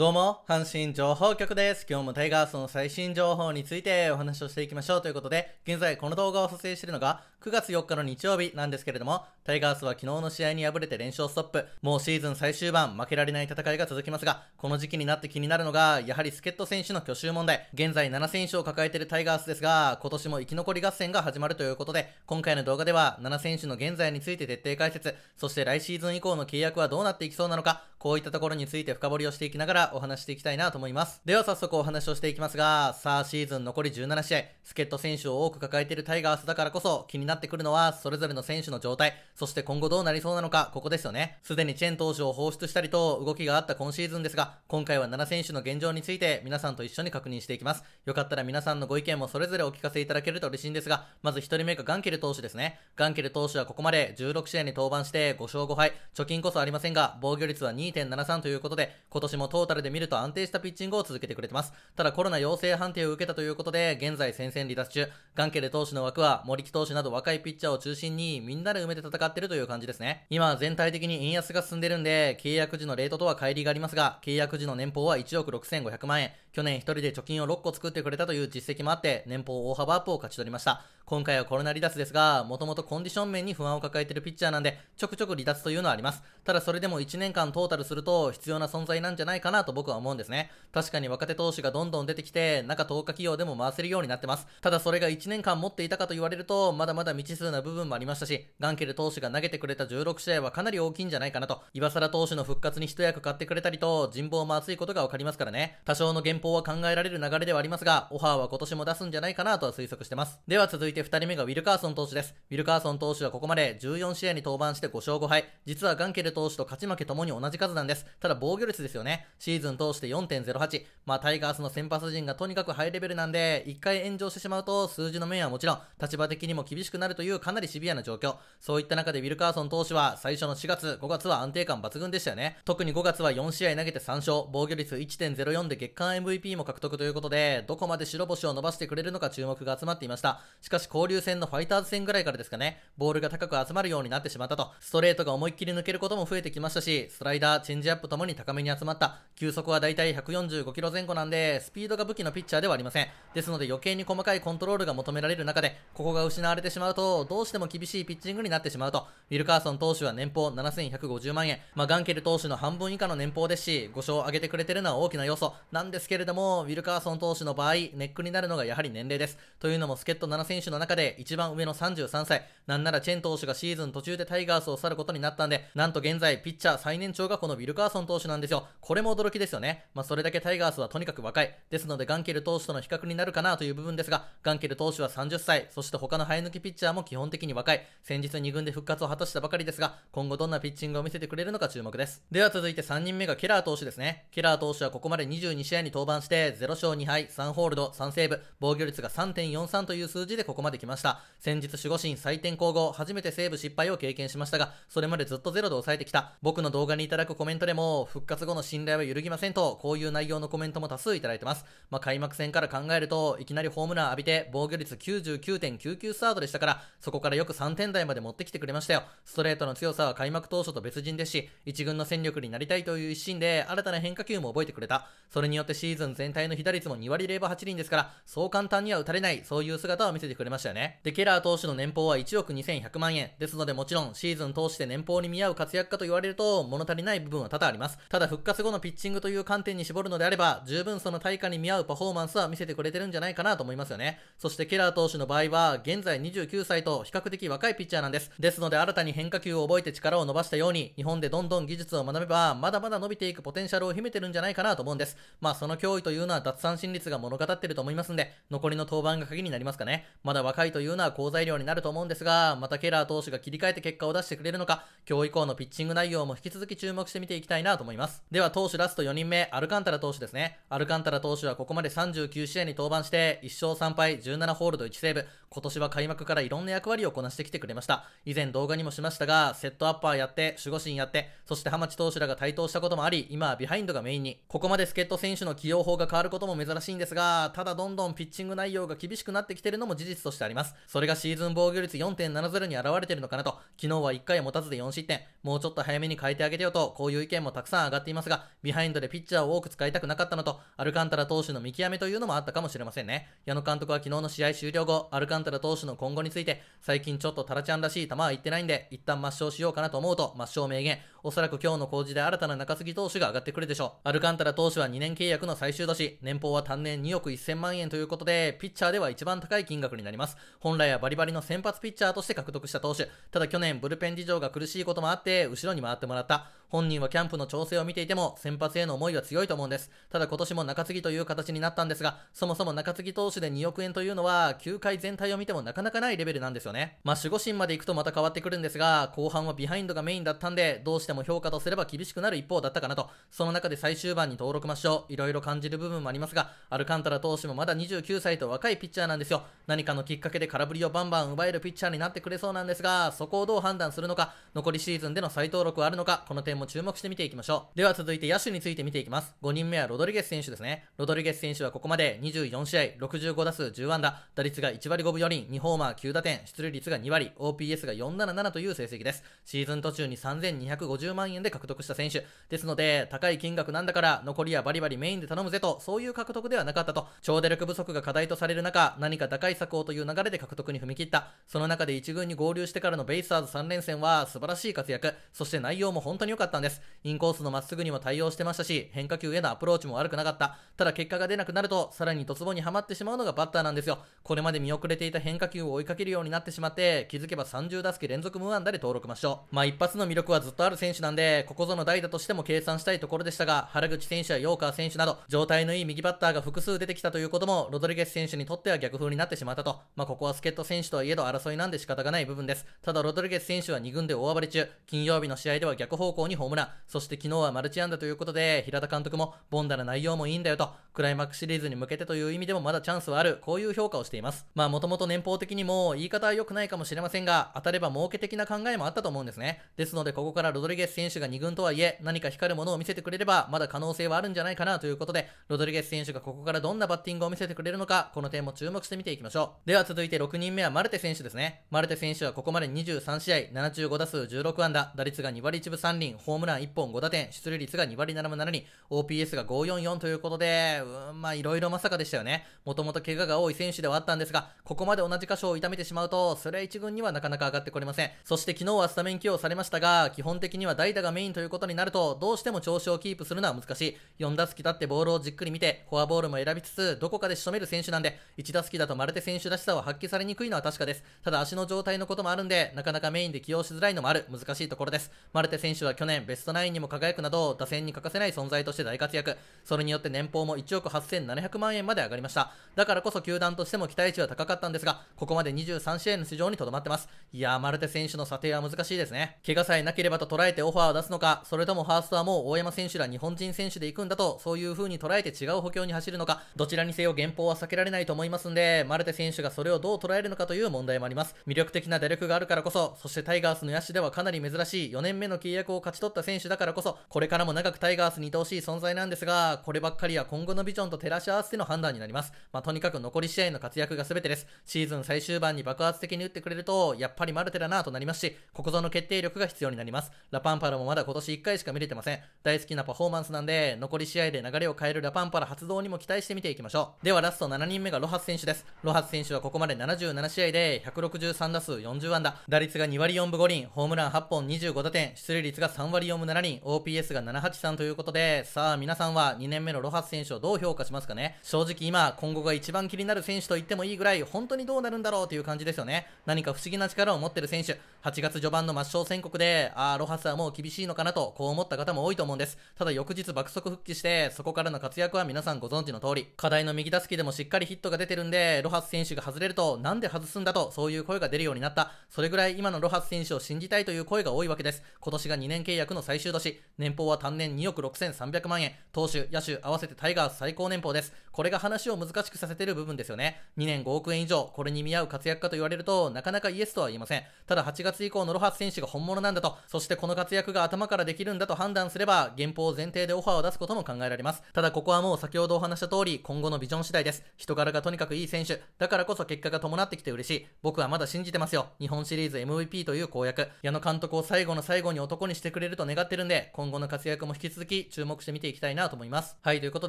どうも、阪神情報局です。今日もタイガースの最新情報についてお話をしていきましょうということで、現在この動画を撮影しているのが9月4日の日曜日なんですけれども、タイガースは昨日の試合に敗れて連勝ストップ。もうシーズン最終盤、負けられない戦いが続きますが、この時期になって気になるのが、やはり助っ人選手の去就問題。現在7選手を抱えているタイガースですが、今年も生き残り合戦が始まるということで、今回の動画では7選手の現在について徹底解説、そして来シーズン以降の契約はどうなっていきそうなのか、こういったところについて深掘りをしていきながら、お話していきたいなと思います。では早速お話をしていきますが、さあシーズン残り17試合、助っ人選手を多く抱えているタイガースだからこそ気になってくるのはそれぞれの選手の状態、そして今後どうなりそうなのか、ここですよね。すでにチェン投手を放出したりと動きがあった今シーズンですが、今回は7選手の現状について皆さんと一緒に確認していきます。よかったら皆さんのご意見もそれぞれお聞かせいただけると嬉しいんですが、まず1人目がガンケル投手ですね。ガンケル投手はここまで16試合に登板して5勝5敗、貯金こそありませんが、防御率は2.73ということで、今年もトータルルで見ると安定したピッチングを続けてくれてます。ただコロナ陽性判定を受けたということで、現在戦線離脱中。ガンケル投手の枠は森木投手など若いピッチャーを中心にみんなで埋めて戦ってるという感じですね。今全体的に円安が進んでるんで、契約時のレートとは乖離がありますが、契約時の年俸は1億6500万円。去年1人で貯金を6個作ってくれたという実績もあって、年俸大幅アップを勝ち取りました。今回はコロナ離脱ですが、もともとコンディション面に不安を抱えてるピッチャーなんで、ちょくちょく離脱というのはあります。ただそれでも1年間トータルすると必要な存在なんじゃないかなと僕は思うんですね。確かに若手投手がどんどん出てきて、中10日企業でも回せるようになってます。ただそれが1年間持っていたかと言われると、まだまだ未知数な部分もありましたし、ガンケル投手が投げてくれた16試合はかなり大きいんじゃないかなと、今更投手の復活に一役買ってくれたりと、人望も厚いことがわかりますからね。多少の減俸は考えられる流れではありますが、オファーは今年も出すんじゃないかなとは推測してます。では続いて2人目がウィルカーソン投手です。ウィルカーソン投手はここまで14試合に登板して5勝5敗。実はガンケル投手と勝ち負けともに同じ数なんです。ただ防御率ですよね。シシーズン通して4.08。まあ、タイガースの先発陣がとにかくハイレベルなんで、一回炎上してしまうと、数字の面はもちろん、立場的にも厳しくなるというかなりシビアな状況。そういった中でウィルカーソン投手は、最初の4月、5月は安定感抜群でしたよね。特に5月は4試合投げて3勝、防御率1.04で月間 MVP も獲得ということで、どこまで白星を伸ばしてくれるのか注目が集まっていました。しかし交流戦のファイターズ戦ぐらいからですかね、ボールが高く集まるようになってしまったと、ストレートが思いっきり抜けることも増えてきましたし、スライダー、チェンジアップともに高めに集まった、球速はだいたい145キロ前後なんで、スピードが武器のピッチャーではありません。ですので余計に細かいコントロールが求められる中で、ここが失われてしまうと、どうしても厳しいピッチングになってしまうと、ウィルカーソン投手は年俸7150万円、まあ、ガンケル投手の半分以下の年俸ですし、5勝を上げてくれてるのは大きな要素なんですけれども、ウィルカーソン投手の場合、ネックになるのがやはり年齢です。というのも、助っ人7選手の中で一番上の33歳、なんならチェン投手がシーズン途中でタイガースを去ることになったんで、なんと現在、ピッチャー最年長がこのウィルカーソン投手なんですよ。これも驚驚きですよね。まあ、それだけタイガースはとにかく若い。ですので、ガンケル投手との比較になるかなという部分ですが、ガンケル投手は30歳、そして他の生え抜きピッチャーも基本的に若い。先日2軍で復活を果たしたばかりですが、今後どんなピッチングを見せてくれるのか注目です。では続いて3人目がケラー投手ですね。ケラー投手はここまで22試合に登板して、0勝2敗、3ホールド、3セーブ、防御率が3.43という数字でここまで来ました。先日守護神採点皇后、初めてセーブ失敗を経験しましたが、それまでずっとゼロで抑えてきた。僕の動画にいただくコメントでも、復活後の信頼はきませんと、こういう内容のコメントも多数いただいてます。まあ、開幕戦から考えると、いきなりホームラン浴びて、防御率99.99スタートでしたから、そこからよく3点台まで持ってきてくれましたよ。ストレートの強さは開幕当初と別人ですし、1軍の戦力になりたいという一心で、新たな変化球も覚えてくれた。それによってシーズン全体の被打率も2割0分8厘ですから、そう簡単には打たれない、そういう姿を見せてくれましたよね。で、ケラー投手の年俸は1億2100万円。ですので、もちろん、シーズン通して年俸に見合う活躍かと言われると、物足りない部分は多々あります。ただ、復活後のピッチングングという観点に絞るのであれば、十分その対価に見合うパフォーマンスは見せてくれてるんじゃないかなと思いますよね。そしてケラー投手の場合は、現在29歳と比較的若いピッチャーなんです。ですので新たに変化球を覚えて力を伸ばしたように、日本でどんどん技術を学べば、まだまだ伸びていくポテンシャルを秘めてるんじゃないかなと思うんです。まあその脅威というのは脱三振率が物語ってると思いますんで、残りの登板が鍵になりますかね。まだ若いというのは好材料になると思うんですが、またケラー投手が切り替えて結果を出してくれるのか、今日以降のピッチング内容も引き続き注目して見ていきたいなと思います。では投手ラストト4人目、アルカンタラ投手ですね。アルカンタラ投手はここまで39試合に登板して、1勝3敗、17ホールド1セーブ。今年は開幕からいろんな役割をこなしてきてくれました。以前動画にもしましたが、セットアッパーやって、守護神やって、そして浜地投手らが台頭したこともあり、今はビハインドがメインに。ここまで助っ人選手の起用法が変わることも珍しいんですが、ただどんどんピッチング内容が厳しくなってきてるのも事実としてあります。それがシーズン防御率4.70に表れてるのかなと、昨日は1回持たずで4失点、もうちょっと早めに変えてあげてよと、こういう意見もたくさん上がっていますが、ビハインドでピッチャーを多く使いたくなかったのと、アルカンタラ投手の見極めというのもあったかもしれませんね。矢野監督は昨日の試合終了後、アルカンンタラ投手の今後について、最近ちょっとタラちゃんらしい球は言ってないんで、一旦抹消しようかなと思うと、抹消明言、おそらく今日の工事で新たな中継ぎ投手が上がってくるでしょう。アルカンタラ投手は2年契約の最終年、年俸は単年2億1000万円ということで、ピッチャーでは一番高い金額になります。本来はバリバリの先発ピッチャーとして獲得した投手。ただ去年ブルペン事情が苦しいこともあって、後ろに回ってもらった。本人はキャンプの調整を見ていても、先発への思いは強いと思うんです。ただ今年も中継ぎという形になったんですが、そもそも中継ぎ投手で2億円というのは、球界全体を見てもなかなかないレベルなんですよね。まあ、守護神まで行くとまた変わってくるんですが、後半はビハインドがメインだったんで、どうしてても評価とすれば厳しくなる一方だったかなと、その中で最終盤に登録抹消、いろいろ感じる部分もありますが、アルカンタラ投手もまだ29歳と若いピッチャーなんですよ。何かのきっかけで空振りをバンバン奪えるピッチャーになってくれそうなんですが、そこをどう判断するのか、残りシーズンでの再登録はあるのか、この点も注目して見ていきましょう。では続いて野手について見ていきます。5人目はロドリゲス選手ですね。ロドリゲス選手はここまで24試合、65打数10安打、打率が1割5分4厘、2ホーマー9打点、出塁率が2割、OPS が477という成績です。シーズン途中に3250 50万円で獲得した選手。ですので、高い金額なんだから、残りはバリバリメインで頼むぜと、そういう獲得ではなかったと、超打力不足が課題とされる中、何か打開策をという流れで獲得に踏み切った。その中で1軍に合流してからのベイスターズ3連戦は素晴らしい活躍、そして内容も本当に良かったんです。インコースのまっすぐにも対応してましたし、変化球へのアプローチも悪くなかった。ただ結果が出なくなると、さらにドツボにはまってしまうのがバッターなんですよ。これまで見遅れていた変化球を追いかけるようになってしまって、気づけば30打席連続無安打で登録ましょう。まあ一発の魅力はずっとある選選手なんで、ここぞの代打としても計算したいところでしたが、原口選手やヨーカー選手など、状態のいい右バッターが複数出てきたということも、ロドリゲス選手にとっては逆風になってしまったと。まあ、ここは助っ人選手とはいえど争いなんで仕方がない部分です。ただ、ロドリゲス選手は2軍で大暴れ中、金曜日の試合では逆方向にホームラン、そして昨日はマルチ安打ということで、平田監督も、ボンダの内容もいいんだよと、クライマックスシリーズに向けてという意味でもまだチャンスはある、こういう評価をしています。まあ、もともと年俸的にも、言い方は良くないかもしれませんが、当たれば儲け的な考えもあったと思うんですね。ですので、ここからロドリゲゲス選手が2軍とはいえ、何か光るものを見せてくれれば、まだ可能性はあるんじゃないかなということで、ロドリゲス選手がここからどんなバッティングを見せてくれるのか、この点も注目して見ていきましょう。では続いて6人目はマルテ選手ですね。マルテ選手はここまで23試合、75打数16安打、打率が2割1分3厘、ホームラン1本5打点、出塁率が2割7分7厘、OPS が544ということで、うん、まあいろいろまさかでしたよね。もともと怪我が多い選手ではあったんですが、ここまで同じ箇所を痛めてしまうと、それは1軍にはなかなか上がってこれません。そして昨日はスタメン起用されましたが、基本的にはは代打がメインということになると、どうしても調子をキープするのは難しい。4打席立ってボールをじっくり見て、フォアボールも選びつつ、どこかで仕留める選手なんで、1打席だとまるで選手らしさは発揮されにくいのは確かです。ただ足の状態のこともあるんで、なかなかメインで起用しづらいのもある、難しいところです。マルテ選手は去年ベストナインにも輝くなど、打線に欠かせない存在として大活躍。それによって年俸も1億8700万円まで上がりました。だからこそ球団としても期待値は高かったんですが、ここまで23試合の出場にとどまってます。いやー、マルテ選手の査定は難しいですね。怪我さえなければと捉えててオファーを出すのか、それともファーストはもう大山選手ら日本人選手で行くんだと、そういう風に捉えて違う補強に走るのか、どちらにせよ減俸は避けられないと思いますんで、マルテ選手がそれをどう捉えるのかという問題もあります。魅力的な打力があるからこそ、そしてタイガースの野手ではかなり珍しい4年目の契約を勝ち取った選手だからこそ、これからも長くタイガースにいてほしい存在なんですが、こればっかりは今後のビジョンと照らし合わせての判断になります。まあ、とにかく残り試合の活躍が全てです。シーズン最終盤に爆発的に打ってくれると、やっぱりマルテだなとなりますし、ここぞの決定力が必要になります。ラパパンパラもまだ今年1回しか見れてません。大好きなパフォーマンスなんで、残り試合で流れを変えるラパンパラ発動にも期待して見ていきましょう。ではラスト7人目がロハス選手です。ロハス選手はここまで77試合で163打数40安打、打率が2割4分5厘、ホームラン8本25打点、出塁率が3割4分7厘、OPS が783ということで、さあ皆さんは2年目のロハス選手をどう評価しますかね正直今、今後が一番気になる選手と言ってもいいぐらい、本当にどうなるんだろうという感じですよね。何か不思議な力を持ってる選手、8月序盤の抹消宣告で、ああ、ロハスはもう厳しいのかなと、こう思った方も多いと思うんです。ただ翌日爆速復帰して、そこからの活躍は皆さんご存知の通り、課題の右打席でもしっかりヒットが出てるんで、ロハス選手が外れると、なんで外すんだと、そういう声が出るようになった。それぐらい今のロハス選手を信じたいという声が多いわけです。今年が2年契約の最終年、年俸は単年2億6300万円、投手、野手合わせてタイガース最高年俸です。これが話を難しくさせてる部分ですよね。2年5億円以上、これに見合う活躍かと言われると、なかなかイエスとは言いません。ただ8月以降のロハス選手が本物なんだと、そしてこの活躍が頭からできるんだと判断すれば、原稿を前提でオファーを出すことも考えられます。ただここはもう先ほどお話した通り、今後のビジョン次第です。人柄がとにかくいい選手。だからこそ結果が伴ってきて嬉しい。僕はまだ信じてますよ。日本シリーズ MVP という公約。矢野監督を最後の最後に男にしてくれると願ってるんで、今後の活躍も引き続き注目して見ていきたいなと思います。はい、ということ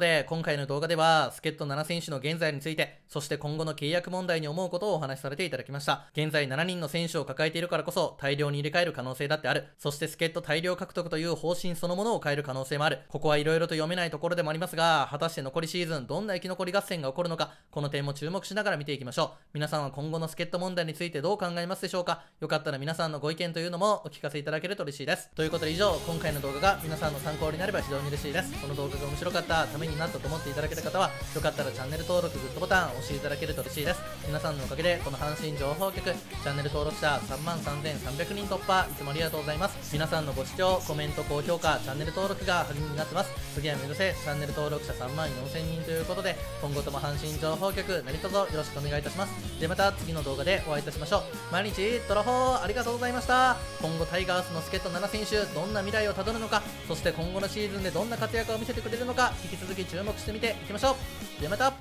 で、今回の動画では、助っ人7選手の現在について、そして今後の契約問題に思うことをお話しされていただきました。現在7人の選手を抱えているからこそ、大量に入れ替える可能性だってある。そしてケット大量獲得という方針そのものを変える可能性もある。ここはいろいろと読めないところでもありますが、果たして残りシーズンどんな生き残り合戦が起こるのか、この点も注目しながら見ていきましょう。皆さんは今後のスケット問題についてどう考えますでしょうかよかったら皆さんのご意見というのもお聞かせいただけると嬉しいです。ということで以上、今回の動画が皆さんの参考になれば非常に嬉しいです。この動画が面白かった、ためになったと思っていただけた方は、よかったらチャンネル登録、グッドボタン押していただけると嬉しいです。皆さんのおかげで、この阪神情報局、チャンネル登録者3万3300人突破、いつもありがとうございます。皆さんのご視聴、コメント、高評価、チャンネル登録が励みになってます。次は目指せ、チャンネル登録者3万4000人ということで、今後とも阪神情報局、何卒よろしくお願いいたします。で、また次の動画でお会いいたしましょう。毎日、トラホーありがとうございました。今後タイガースの助っ人7選手、どんな未来をたどるのか、そして今後のシーズンでどんな活躍を見せてくれるのか、引き続き注目してみていきましょう。ではまた